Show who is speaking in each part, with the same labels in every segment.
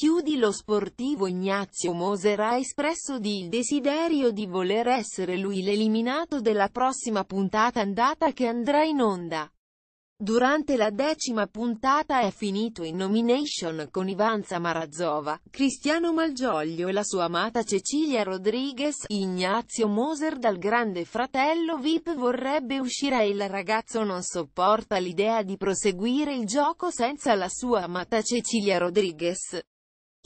Speaker 1: Chiudi lo sportivo Ignazio Moser ha espresso di il desiderio di voler essere lui l'eliminato della prossima puntata andata che andrà in onda. Durante la decima puntata è finito in nomination con Ivan Samarazzova, Cristiano Malgioglio e la sua amata Cecilia Rodriguez. Ignazio Moser dal grande fratello VIP vorrebbe uscire e il ragazzo non sopporta l'idea di proseguire il gioco senza la sua amata Cecilia Rodriguez.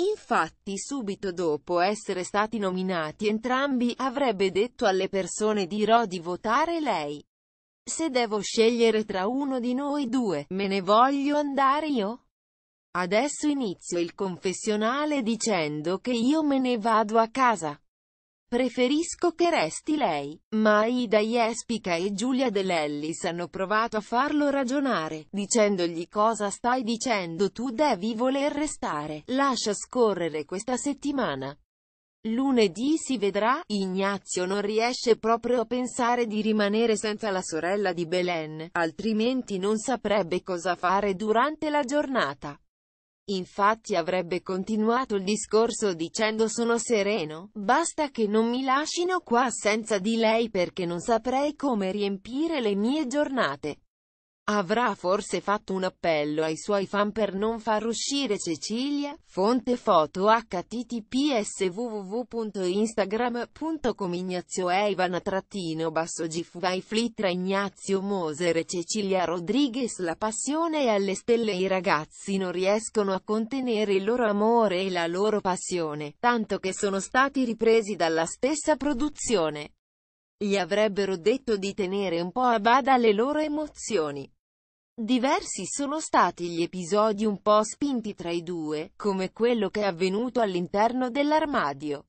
Speaker 1: Infatti subito dopo essere stati nominati entrambi, avrebbe detto alle persone di Ro di votare lei. Se devo scegliere tra uno di noi due, me ne voglio andare io? Adesso inizio il confessionale dicendo che io me ne vado a casa. Preferisco che resti lei. Ma Ida Jespica e Giulia Dell'Ellis hanno provato a farlo ragionare, dicendogli cosa stai dicendo tu devi voler restare. Lascia scorrere questa settimana. Lunedì si vedrà, Ignazio non riesce proprio a pensare di rimanere senza la sorella di Belen, altrimenti non saprebbe cosa fare durante la giornata. Infatti avrebbe continuato il discorso dicendo sono sereno, basta che non mi lascino qua senza di lei perché non saprei come riempire le mie giornate. Avrà forse fatto un appello ai suoi fan per non far uscire Cecilia? Fonte foto https www.instagram.com Ignazio Eivana trattino basso gifvai flittra Ignazio Moser e Cecilia Rodriguez La passione è alle stelle i ragazzi non riescono a contenere il loro amore e la loro passione, tanto che sono stati ripresi dalla stessa produzione. Gli avrebbero detto di tenere un po' a bada le loro emozioni. Diversi sono stati gli episodi un po' spinti tra i due, come quello che è avvenuto all'interno dell'armadio.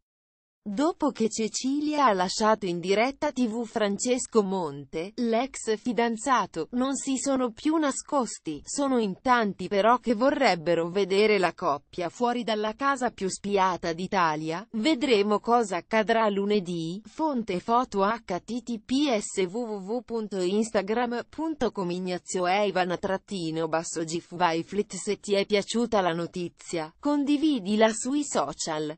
Speaker 1: Dopo che Cecilia ha lasciato in diretta tv Francesco Monte, l'ex fidanzato, non si sono più nascosti, sono in tanti però che vorrebbero vedere la coppia fuori dalla casa più spiata d'Italia, vedremo cosa accadrà lunedì, fonte foto https www.instagram.com Ignazio Eivan trattino basso gif vai flit se ti è piaciuta la notizia, condividila sui social.